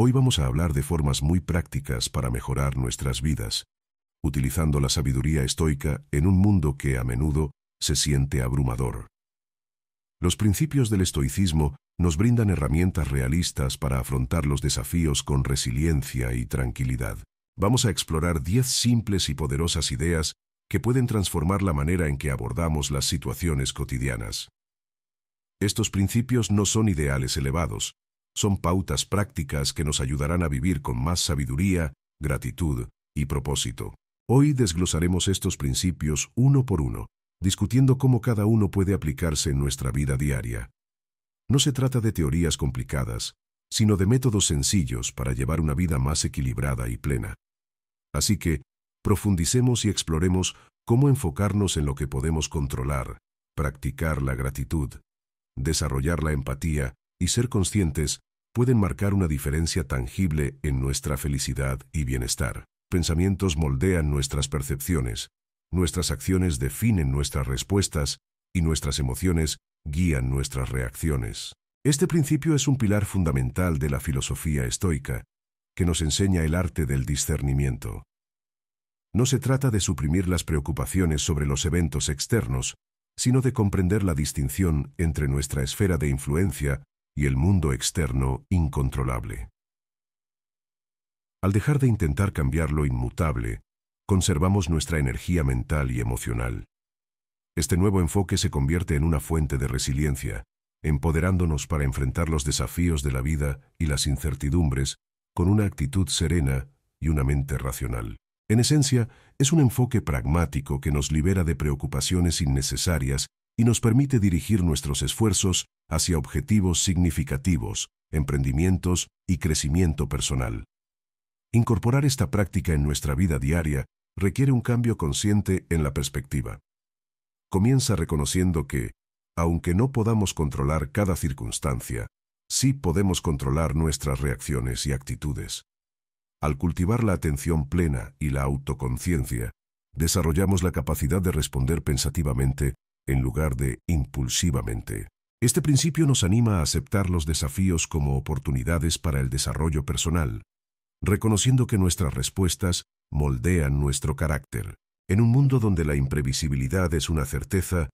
Hoy vamos a hablar de formas muy prácticas para mejorar nuestras vidas, utilizando la sabiduría estoica en un mundo que a menudo se siente abrumador. Los principios del estoicismo nos brindan herramientas realistas para afrontar los desafíos con resiliencia y tranquilidad. Vamos a explorar 10 simples y poderosas ideas que pueden transformar la manera en que abordamos las situaciones cotidianas. Estos principios no son ideales elevados, son pautas prácticas que nos ayudarán a vivir con más sabiduría, gratitud y propósito. Hoy desglosaremos estos principios uno por uno, discutiendo cómo cada uno puede aplicarse en nuestra vida diaria. No se trata de teorías complicadas, sino de métodos sencillos para llevar una vida más equilibrada y plena. Así que, profundicemos y exploremos cómo enfocarnos en lo que podemos controlar, practicar la gratitud, desarrollar la empatía y ser conscientes pueden marcar una diferencia tangible en nuestra felicidad y bienestar. Pensamientos moldean nuestras percepciones, nuestras acciones definen nuestras respuestas y nuestras emociones guían nuestras reacciones. Este principio es un pilar fundamental de la filosofía estoica, que nos enseña el arte del discernimiento. No se trata de suprimir las preocupaciones sobre los eventos externos, sino de comprender la distinción entre nuestra esfera de influencia y el mundo externo incontrolable. Al dejar de intentar cambiar lo inmutable, conservamos nuestra energía mental y emocional. Este nuevo enfoque se convierte en una fuente de resiliencia, empoderándonos para enfrentar los desafíos de la vida y las incertidumbres con una actitud serena y una mente racional. En esencia, es un enfoque pragmático que nos libera de preocupaciones innecesarias y nos permite dirigir nuestros esfuerzos hacia objetivos significativos, emprendimientos y crecimiento personal. Incorporar esta práctica en nuestra vida diaria requiere un cambio consciente en la perspectiva. Comienza reconociendo que, aunque no podamos controlar cada circunstancia, sí podemos controlar nuestras reacciones y actitudes. Al cultivar la atención plena y la autoconciencia, desarrollamos la capacidad de responder pensativamente en lugar de impulsivamente. Este principio nos anima a aceptar los desafíos como oportunidades para el desarrollo personal, reconociendo que nuestras respuestas moldean nuestro carácter. En un mundo donde la imprevisibilidad es una certeza,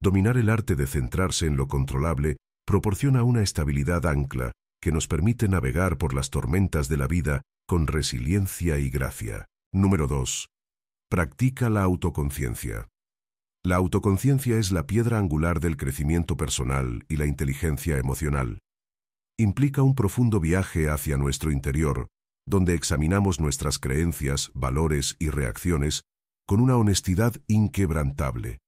dominar el arte de centrarse en lo controlable proporciona una estabilidad ancla que nos permite navegar por las tormentas de la vida con resiliencia y gracia. Número 2. Practica la autoconciencia. La autoconciencia es la piedra angular del crecimiento personal y la inteligencia emocional. Implica un profundo viaje hacia nuestro interior, donde examinamos nuestras creencias, valores y reacciones con una honestidad inquebrantable.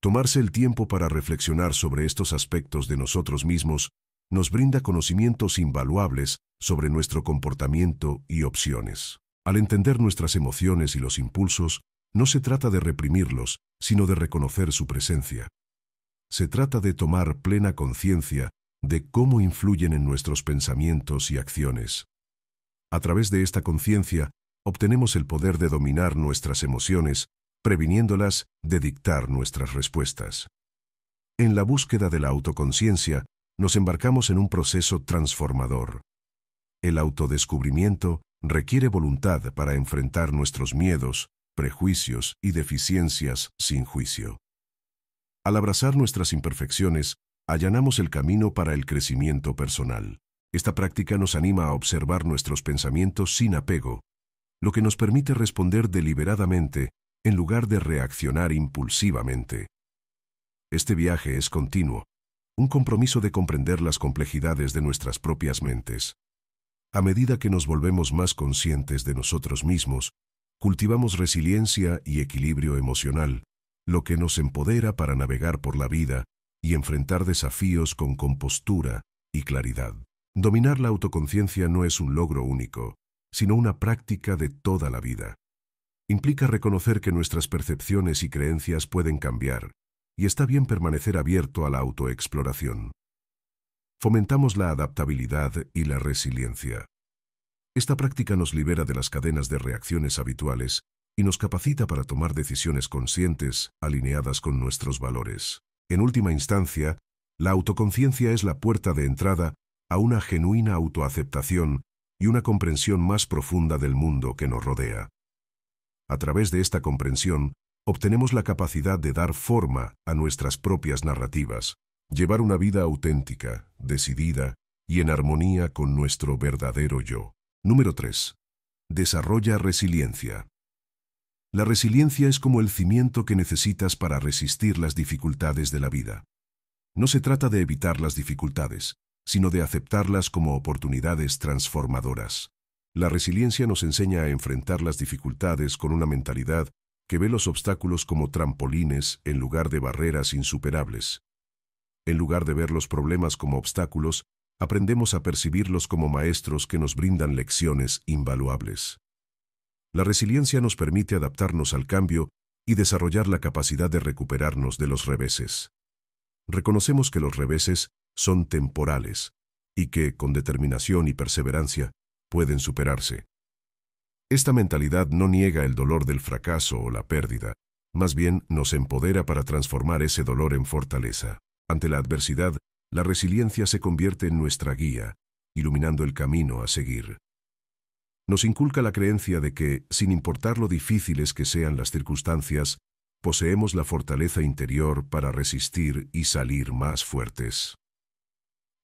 Tomarse el tiempo para reflexionar sobre estos aspectos de nosotros mismos nos brinda conocimientos invaluables sobre nuestro comportamiento y opciones. Al entender nuestras emociones y los impulsos, no se trata de reprimirlos, sino de reconocer su presencia. Se trata de tomar plena conciencia de cómo influyen en nuestros pensamientos y acciones. A través de esta conciencia, obtenemos el poder de dominar nuestras emociones, previniéndolas de dictar nuestras respuestas. En la búsqueda de la autoconciencia, nos embarcamos en un proceso transformador. El autodescubrimiento requiere voluntad para enfrentar nuestros miedos, prejuicios y deficiencias sin juicio. Al abrazar nuestras imperfecciones, allanamos el camino para el crecimiento personal. Esta práctica nos anima a observar nuestros pensamientos sin apego, lo que nos permite responder deliberadamente en lugar de reaccionar impulsivamente. Este viaje es continuo, un compromiso de comprender las complejidades de nuestras propias mentes. A medida que nos volvemos más conscientes de nosotros mismos, cultivamos resiliencia y equilibrio emocional, lo que nos empodera para navegar por la vida y enfrentar desafíos con compostura y claridad. Dominar la autoconciencia no es un logro único, sino una práctica de toda la vida. Implica reconocer que nuestras percepciones y creencias pueden cambiar, y está bien permanecer abierto a la autoexploración. Fomentamos la adaptabilidad y la resiliencia. Esta práctica nos libera de las cadenas de reacciones habituales y nos capacita para tomar decisiones conscientes, alineadas con nuestros valores. En última instancia, la autoconciencia es la puerta de entrada a una genuina autoaceptación y una comprensión más profunda del mundo que nos rodea. A través de esta comprensión, obtenemos la capacidad de dar forma a nuestras propias narrativas, llevar una vida auténtica, decidida y en armonía con nuestro verdadero yo. Número 3. Desarrolla resiliencia. La resiliencia es como el cimiento que necesitas para resistir las dificultades de la vida. No se trata de evitar las dificultades, sino de aceptarlas como oportunidades transformadoras. La resiliencia nos enseña a enfrentar las dificultades con una mentalidad que ve los obstáculos como trampolines en lugar de barreras insuperables. En lugar de ver los problemas como obstáculos, aprendemos a percibirlos como maestros que nos brindan lecciones invaluables. La resiliencia nos permite adaptarnos al cambio y desarrollar la capacidad de recuperarnos de los reveses. Reconocemos que los reveses son temporales y que, con determinación y perseverancia, pueden superarse. Esta mentalidad no niega el dolor del fracaso o la pérdida, más bien nos empodera para transformar ese dolor en fortaleza. Ante la adversidad, la resiliencia se convierte en nuestra guía, iluminando el camino a seguir. Nos inculca la creencia de que, sin importar lo difíciles que sean las circunstancias, poseemos la fortaleza interior para resistir y salir más fuertes.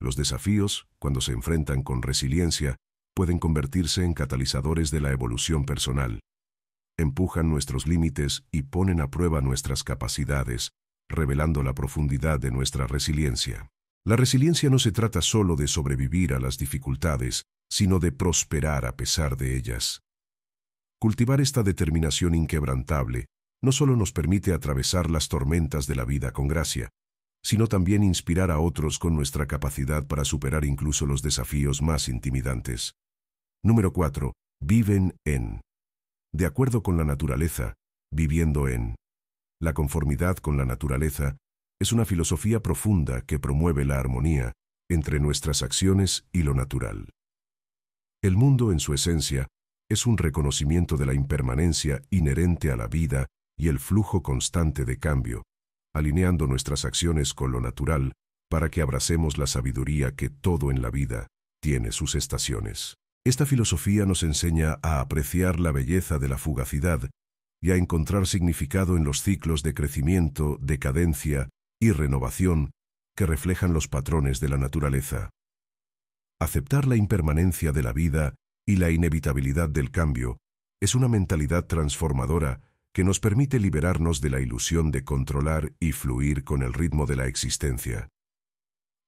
Los desafíos, cuando se enfrentan con resiliencia, pueden convertirse en catalizadores de la evolución personal. Empujan nuestros límites y ponen a prueba nuestras capacidades, revelando la profundidad de nuestra resiliencia. La resiliencia no se trata solo de sobrevivir a las dificultades, sino de prosperar a pesar de ellas. Cultivar esta determinación inquebrantable no solo nos permite atravesar las tormentas de la vida con gracia, sino también inspirar a otros con nuestra capacidad para superar incluso los desafíos más intimidantes. Número 4. Viven en. De acuerdo con la naturaleza, viviendo en. La conformidad con la naturaleza es una filosofía profunda que promueve la armonía entre nuestras acciones y lo natural. El mundo en su esencia es un reconocimiento de la impermanencia inherente a la vida y el flujo constante de cambio, alineando nuestras acciones con lo natural para que abracemos la sabiduría que todo en la vida tiene sus estaciones. Esta filosofía nos enseña a apreciar la belleza de la fugacidad y a encontrar significado en los ciclos de crecimiento, decadencia y renovación que reflejan los patrones de la naturaleza. Aceptar la impermanencia de la vida y la inevitabilidad del cambio es una mentalidad transformadora que nos permite liberarnos de la ilusión de controlar y fluir con el ritmo de la existencia.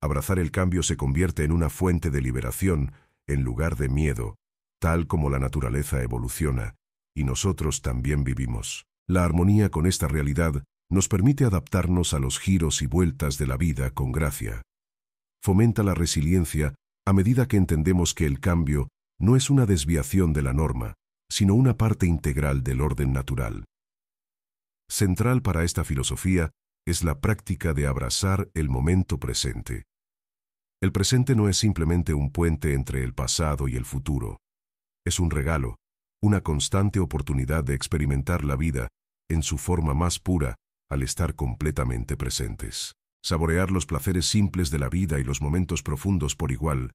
Abrazar el cambio se convierte en una fuente de liberación en lugar de miedo, tal como la naturaleza evoluciona, y nosotros también vivimos. La armonía con esta realidad nos permite adaptarnos a los giros y vueltas de la vida con gracia. Fomenta la resiliencia a medida que entendemos que el cambio no es una desviación de la norma, sino una parte integral del orden natural. Central para esta filosofía es la práctica de abrazar el momento presente. El presente no es simplemente un puente entre el pasado y el futuro. Es un regalo, una constante oportunidad de experimentar la vida en su forma más pura al estar completamente presentes. Saborear los placeres simples de la vida y los momentos profundos por igual,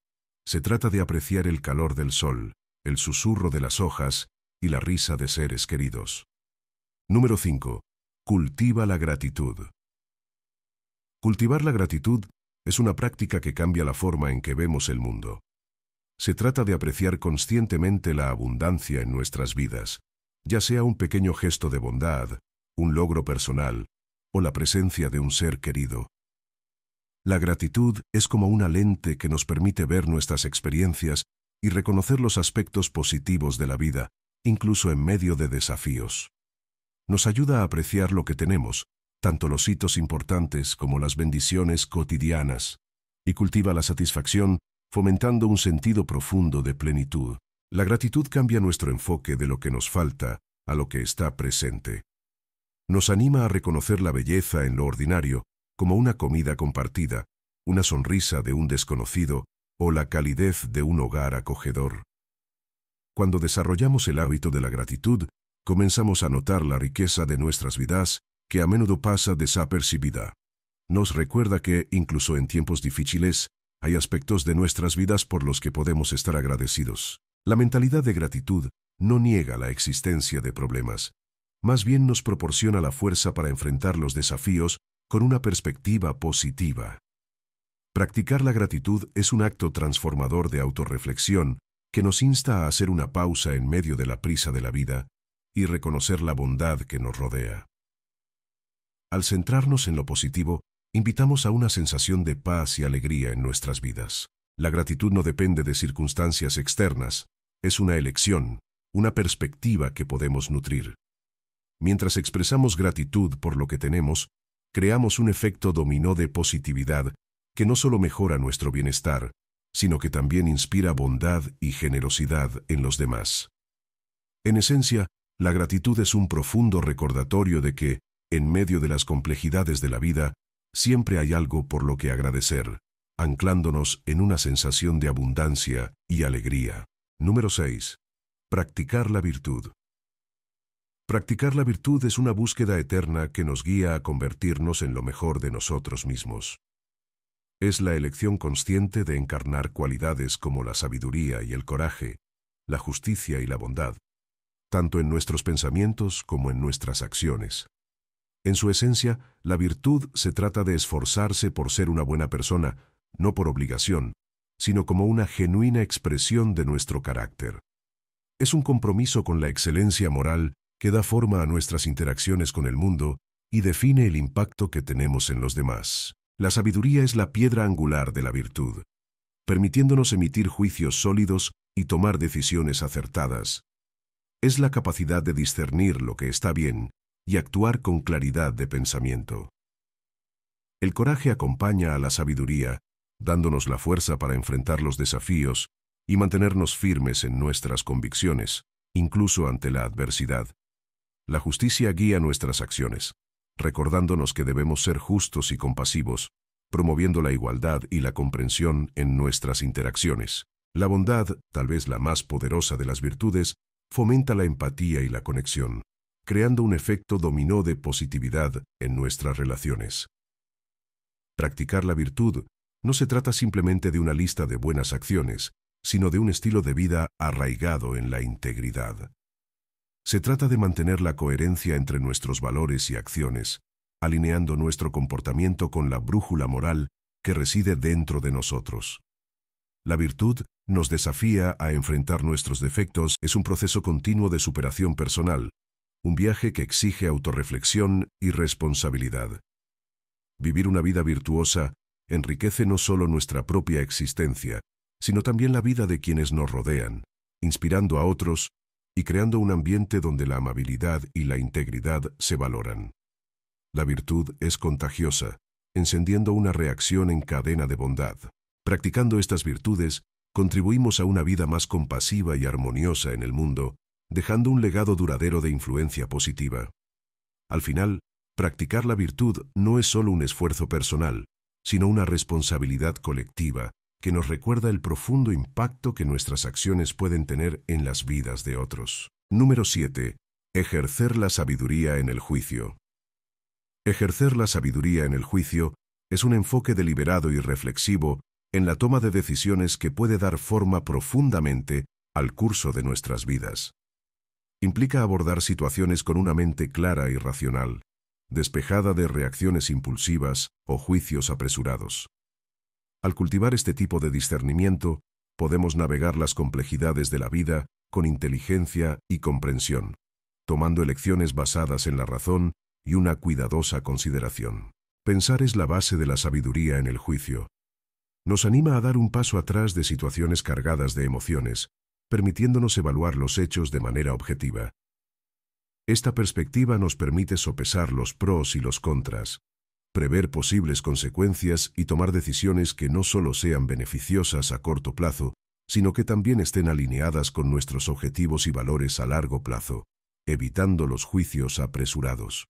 se trata de apreciar el calor del sol, el susurro de las hojas y la risa de seres queridos. Número 5. Cultiva la gratitud. Cultivar la gratitud es una práctica que cambia la forma en que vemos el mundo. Se trata de apreciar conscientemente la abundancia en nuestras vidas, ya sea un pequeño gesto de bondad, un logro personal o la presencia de un ser querido. La gratitud es como una lente que nos permite ver nuestras experiencias y reconocer los aspectos positivos de la vida, incluso en medio de desafíos. Nos ayuda a apreciar lo que tenemos, tanto los hitos importantes como las bendiciones cotidianas, y cultiva la satisfacción fomentando un sentido profundo de plenitud. La gratitud cambia nuestro enfoque de lo que nos falta a lo que está presente nos anima a reconocer la belleza en lo ordinario, como una comida compartida, una sonrisa de un desconocido o la calidez de un hogar acogedor. Cuando desarrollamos el hábito de la gratitud, comenzamos a notar la riqueza de nuestras vidas, que a menudo pasa desapercibida. Nos recuerda que, incluso en tiempos difíciles, hay aspectos de nuestras vidas por los que podemos estar agradecidos. La mentalidad de gratitud no niega la existencia de problemas, más bien nos proporciona la fuerza para enfrentar los desafíos con una perspectiva positiva. Practicar la gratitud es un acto transformador de autorreflexión que nos insta a hacer una pausa en medio de la prisa de la vida y reconocer la bondad que nos rodea. Al centrarnos en lo positivo, invitamos a una sensación de paz y alegría en nuestras vidas. La gratitud no depende de circunstancias externas, es una elección, una perspectiva que podemos nutrir. Mientras expresamos gratitud por lo que tenemos, creamos un efecto dominó de positividad que no solo mejora nuestro bienestar, sino que también inspira bondad y generosidad en los demás. En esencia, la gratitud es un profundo recordatorio de que, en medio de las complejidades de la vida, siempre hay algo por lo que agradecer, anclándonos en una sensación de abundancia y alegría. Número 6. Practicar la virtud. Practicar la virtud es una búsqueda eterna que nos guía a convertirnos en lo mejor de nosotros mismos. Es la elección consciente de encarnar cualidades como la sabiduría y el coraje, la justicia y la bondad, tanto en nuestros pensamientos como en nuestras acciones. En su esencia, la virtud se trata de esforzarse por ser una buena persona, no por obligación, sino como una genuina expresión de nuestro carácter. Es un compromiso con la excelencia moral que da forma a nuestras interacciones con el mundo y define el impacto que tenemos en los demás. La sabiduría es la piedra angular de la virtud, permitiéndonos emitir juicios sólidos y tomar decisiones acertadas. Es la capacidad de discernir lo que está bien y actuar con claridad de pensamiento. El coraje acompaña a la sabiduría, dándonos la fuerza para enfrentar los desafíos y mantenernos firmes en nuestras convicciones, incluso ante la adversidad. La justicia guía nuestras acciones, recordándonos que debemos ser justos y compasivos, promoviendo la igualdad y la comprensión en nuestras interacciones. La bondad, tal vez la más poderosa de las virtudes, fomenta la empatía y la conexión, creando un efecto dominó de positividad en nuestras relaciones. Practicar la virtud no se trata simplemente de una lista de buenas acciones, sino de un estilo de vida arraigado en la integridad. Se trata de mantener la coherencia entre nuestros valores y acciones, alineando nuestro comportamiento con la brújula moral que reside dentro de nosotros. La virtud nos desafía a enfrentar nuestros defectos, es un proceso continuo de superación personal, un viaje que exige autorreflexión y responsabilidad. Vivir una vida virtuosa enriquece no solo nuestra propia existencia, sino también la vida de quienes nos rodean, inspirando a otros y creando un ambiente donde la amabilidad y la integridad se valoran. La virtud es contagiosa, encendiendo una reacción en cadena de bondad. Practicando estas virtudes, contribuimos a una vida más compasiva y armoniosa en el mundo, dejando un legado duradero de influencia positiva. Al final, practicar la virtud no es solo un esfuerzo personal, sino una responsabilidad colectiva que nos recuerda el profundo impacto que nuestras acciones pueden tener en las vidas de otros. Número 7. Ejercer la sabiduría en el juicio. Ejercer la sabiduría en el juicio es un enfoque deliberado y reflexivo en la toma de decisiones que puede dar forma profundamente al curso de nuestras vidas. Implica abordar situaciones con una mente clara y racional, despejada de reacciones impulsivas o juicios apresurados. Al cultivar este tipo de discernimiento, podemos navegar las complejidades de la vida con inteligencia y comprensión, tomando elecciones basadas en la razón y una cuidadosa consideración. Pensar es la base de la sabiduría en el juicio. Nos anima a dar un paso atrás de situaciones cargadas de emociones, permitiéndonos evaluar los hechos de manera objetiva. Esta perspectiva nos permite sopesar los pros y los contras, prever posibles consecuencias y tomar decisiones que no solo sean beneficiosas a corto plazo, sino que también estén alineadas con nuestros objetivos y valores a largo plazo, evitando los juicios apresurados.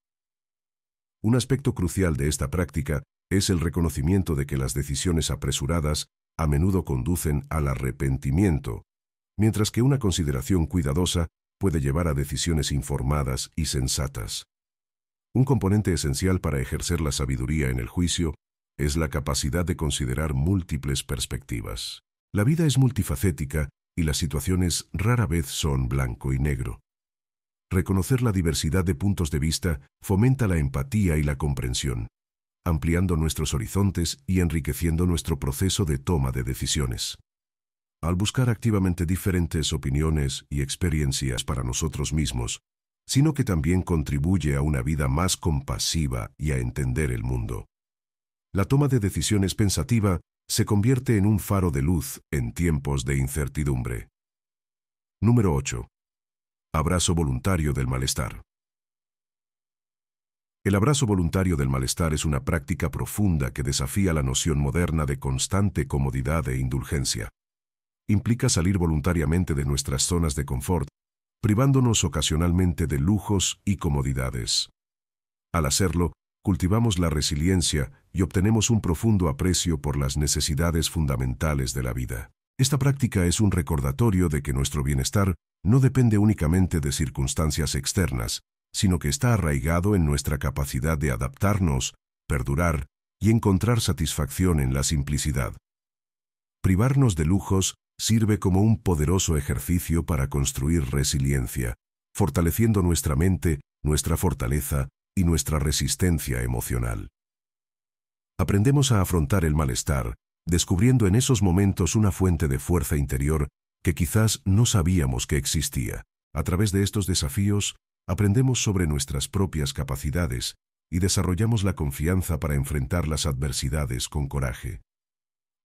Un aspecto crucial de esta práctica es el reconocimiento de que las decisiones apresuradas a menudo conducen al arrepentimiento, mientras que una consideración cuidadosa puede llevar a decisiones informadas y sensatas. Un componente esencial para ejercer la sabiduría en el juicio es la capacidad de considerar múltiples perspectivas. La vida es multifacética y las situaciones rara vez son blanco y negro. Reconocer la diversidad de puntos de vista fomenta la empatía y la comprensión, ampliando nuestros horizontes y enriqueciendo nuestro proceso de toma de decisiones. Al buscar activamente diferentes opiniones y experiencias para nosotros mismos, sino que también contribuye a una vida más compasiva y a entender el mundo. La toma de decisiones pensativa se convierte en un faro de luz en tiempos de incertidumbre. Número 8. Abrazo voluntario del malestar. El abrazo voluntario del malestar es una práctica profunda que desafía la noción moderna de constante comodidad e indulgencia. Implica salir voluntariamente de nuestras zonas de confort privándonos ocasionalmente de lujos y comodidades. Al hacerlo, cultivamos la resiliencia y obtenemos un profundo aprecio por las necesidades fundamentales de la vida. Esta práctica es un recordatorio de que nuestro bienestar no depende únicamente de circunstancias externas, sino que está arraigado en nuestra capacidad de adaptarnos, perdurar y encontrar satisfacción en la simplicidad. Privarnos de lujos sirve como un poderoso ejercicio para construir resiliencia, fortaleciendo nuestra mente, nuestra fortaleza y nuestra resistencia emocional. Aprendemos a afrontar el malestar, descubriendo en esos momentos una fuente de fuerza interior que quizás no sabíamos que existía. A través de estos desafíos, aprendemos sobre nuestras propias capacidades y desarrollamos la confianza para enfrentar las adversidades con coraje.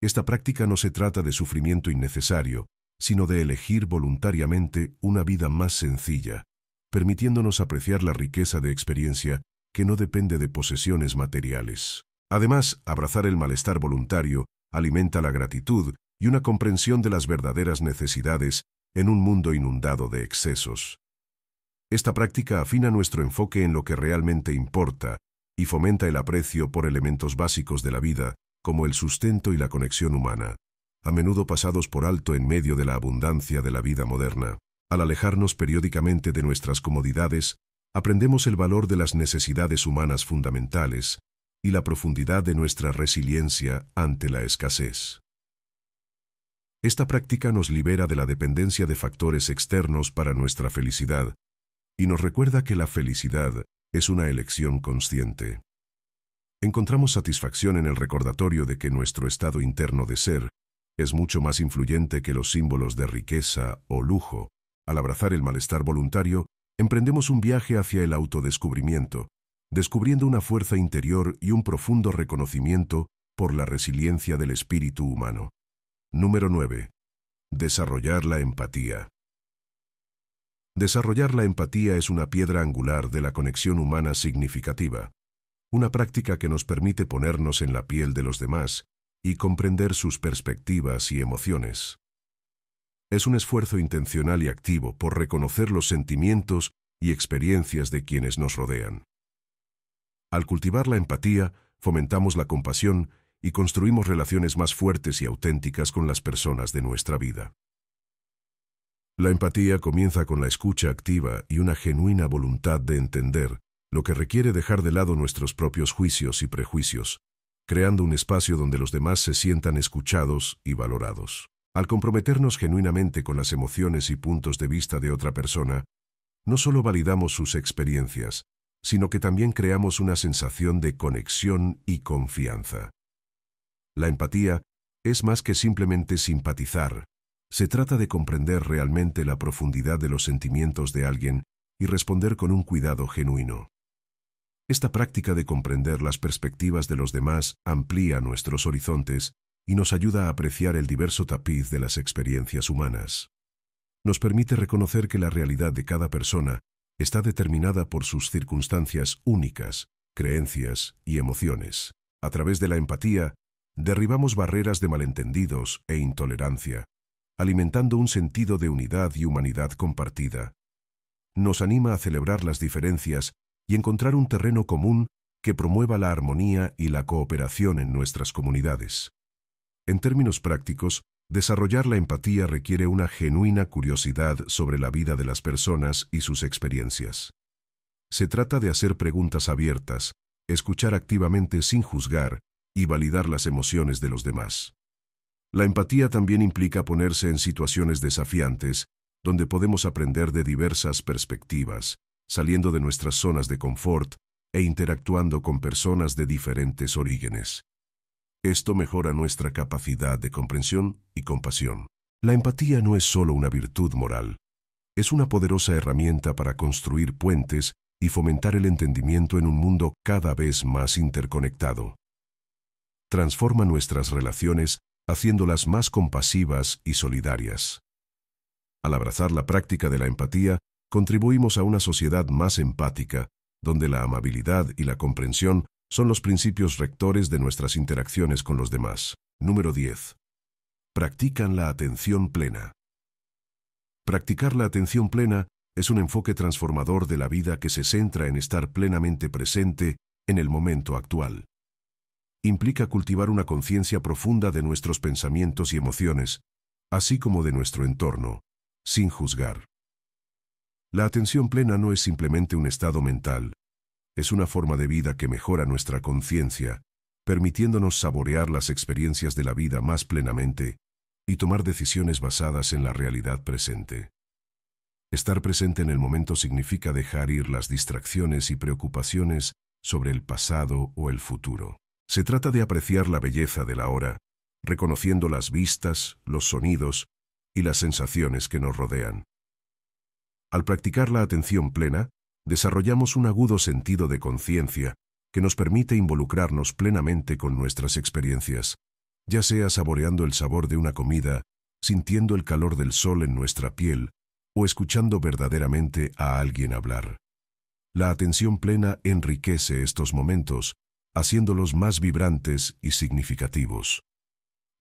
Esta práctica no se trata de sufrimiento innecesario, sino de elegir voluntariamente una vida más sencilla, permitiéndonos apreciar la riqueza de experiencia que no depende de posesiones materiales. Además, abrazar el malestar voluntario alimenta la gratitud y una comprensión de las verdaderas necesidades en un mundo inundado de excesos. Esta práctica afina nuestro enfoque en lo que realmente importa y fomenta el aprecio por elementos básicos de la vida, como el sustento y la conexión humana, a menudo pasados por alto en medio de la abundancia de la vida moderna. Al alejarnos periódicamente de nuestras comodidades, aprendemos el valor de las necesidades humanas fundamentales y la profundidad de nuestra resiliencia ante la escasez. Esta práctica nos libera de la dependencia de factores externos para nuestra felicidad y nos recuerda que la felicidad es una elección consciente encontramos satisfacción en el recordatorio de que nuestro estado interno de ser es mucho más influyente que los símbolos de riqueza o lujo. Al abrazar el malestar voluntario, emprendemos un viaje hacia el autodescubrimiento, descubriendo una fuerza interior y un profundo reconocimiento por la resiliencia del espíritu humano. Número 9. Desarrollar la empatía. Desarrollar la empatía es una piedra angular de la conexión humana significativa una práctica que nos permite ponernos en la piel de los demás y comprender sus perspectivas y emociones. Es un esfuerzo intencional y activo por reconocer los sentimientos y experiencias de quienes nos rodean. Al cultivar la empatía, fomentamos la compasión y construimos relaciones más fuertes y auténticas con las personas de nuestra vida. La empatía comienza con la escucha activa y una genuina voluntad de entender, lo que requiere dejar de lado nuestros propios juicios y prejuicios, creando un espacio donde los demás se sientan escuchados y valorados. Al comprometernos genuinamente con las emociones y puntos de vista de otra persona, no solo validamos sus experiencias, sino que también creamos una sensación de conexión y confianza. La empatía es más que simplemente simpatizar, se trata de comprender realmente la profundidad de los sentimientos de alguien y responder con un cuidado genuino. Esta práctica de comprender las perspectivas de los demás amplía nuestros horizontes y nos ayuda a apreciar el diverso tapiz de las experiencias humanas. Nos permite reconocer que la realidad de cada persona está determinada por sus circunstancias únicas, creencias y emociones. A través de la empatía, derribamos barreras de malentendidos e intolerancia, alimentando un sentido de unidad y humanidad compartida. Nos anima a celebrar las diferencias y encontrar un terreno común que promueva la armonía y la cooperación en nuestras comunidades. En términos prácticos, desarrollar la empatía requiere una genuina curiosidad sobre la vida de las personas y sus experiencias. Se trata de hacer preguntas abiertas, escuchar activamente sin juzgar y validar las emociones de los demás. La empatía también implica ponerse en situaciones desafiantes, donde podemos aprender de diversas perspectivas, saliendo de nuestras zonas de confort e interactuando con personas de diferentes orígenes. Esto mejora nuestra capacidad de comprensión y compasión. La empatía no es solo una virtud moral, es una poderosa herramienta para construir puentes y fomentar el entendimiento en un mundo cada vez más interconectado. Transforma nuestras relaciones haciéndolas más compasivas y solidarias. Al abrazar la práctica de la empatía, contribuimos a una sociedad más empática, donde la amabilidad y la comprensión son los principios rectores de nuestras interacciones con los demás. Número 10. Practican la atención plena. Practicar la atención plena es un enfoque transformador de la vida que se centra en estar plenamente presente en el momento actual. Implica cultivar una conciencia profunda de nuestros pensamientos y emociones, así como de nuestro entorno, sin juzgar. La atención plena no es simplemente un estado mental, es una forma de vida que mejora nuestra conciencia, permitiéndonos saborear las experiencias de la vida más plenamente y tomar decisiones basadas en la realidad presente. Estar presente en el momento significa dejar ir las distracciones y preocupaciones sobre el pasado o el futuro. Se trata de apreciar la belleza de la hora, reconociendo las vistas, los sonidos y las sensaciones que nos rodean. Al practicar la atención plena, desarrollamos un agudo sentido de conciencia que nos permite involucrarnos plenamente con nuestras experiencias, ya sea saboreando el sabor de una comida, sintiendo el calor del sol en nuestra piel o escuchando verdaderamente a alguien hablar. La atención plena enriquece estos momentos, haciéndolos más vibrantes y significativos.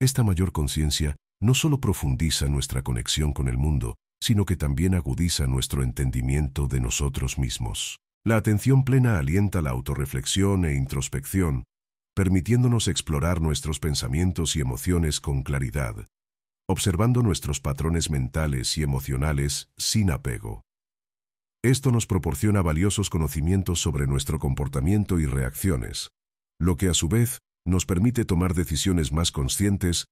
Esta mayor conciencia no solo profundiza nuestra conexión con el mundo, sino que también agudiza nuestro entendimiento de nosotros mismos. La atención plena alienta la autorreflexión e introspección, permitiéndonos explorar nuestros pensamientos y emociones con claridad, observando nuestros patrones mentales y emocionales sin apego. Esto nos proporciona valiosos conocimientos sobre nuestro comportamiento y reacciones, lo que a su vez nos permite tomar decisiones más conscientes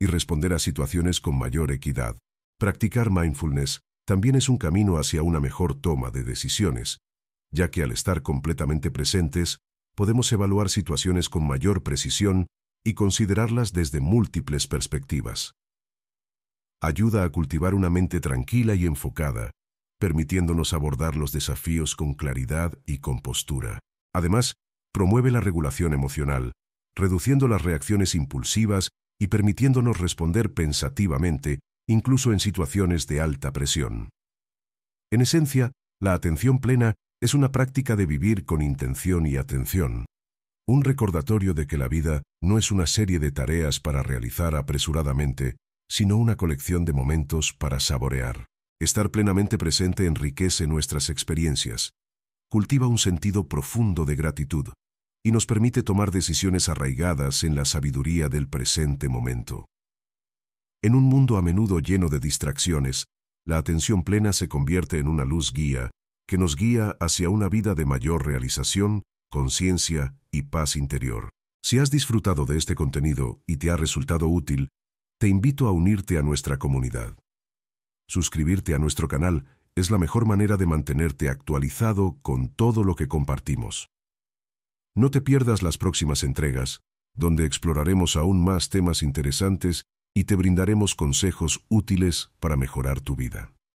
y responder a situaciones con mayor equidad. Practicar mindfulness también es un camino hacia una mejor toma de decisiones, ya que al estar completamente presentes, podemos evaluar situaciones con mayor precisión y considerarlas desde múltiples perspectivas. Ayuda a cultivar una mente tranquila y enfocada, permitiéndonos abordar los desafíos con claridad y compostura. Además, promueve la regulación emocional, reduciendo las reacciones impulsivas y permitiéndonos responder pensativamente incluso en situaciones de alta presión. En esencia, la atención plena es una práctica de vivir con intención y atención, un recordatorio de que la vida no es una serie de tareas para realizar apresuradamente, sino una colección de momentos para saborear. Estar plenamente presente enriquece nuestras experiencias, cultiva un sentido profundo de gratitud y nos permite tomar decisiones arraigadas en la sabiduría del presente momento. En un mundo a menudo lleno de distracciones, la atención plena se convierte en una luz guía que nos guía hacia una vida de mayor realización, conciencia y paz interior. Si has disfrutado de este contenido y te ha resultado útil, te invito a unirte a nuestra comunidad. Suscribirte a nuestro canal es la mejor manera de mantenerte actualizado con todo lo que compartimos. No te pierdas las próximas entregas, donde exploraremos aún más temas interesantes y te brindaremos consejos útiles para mejorar tu vida.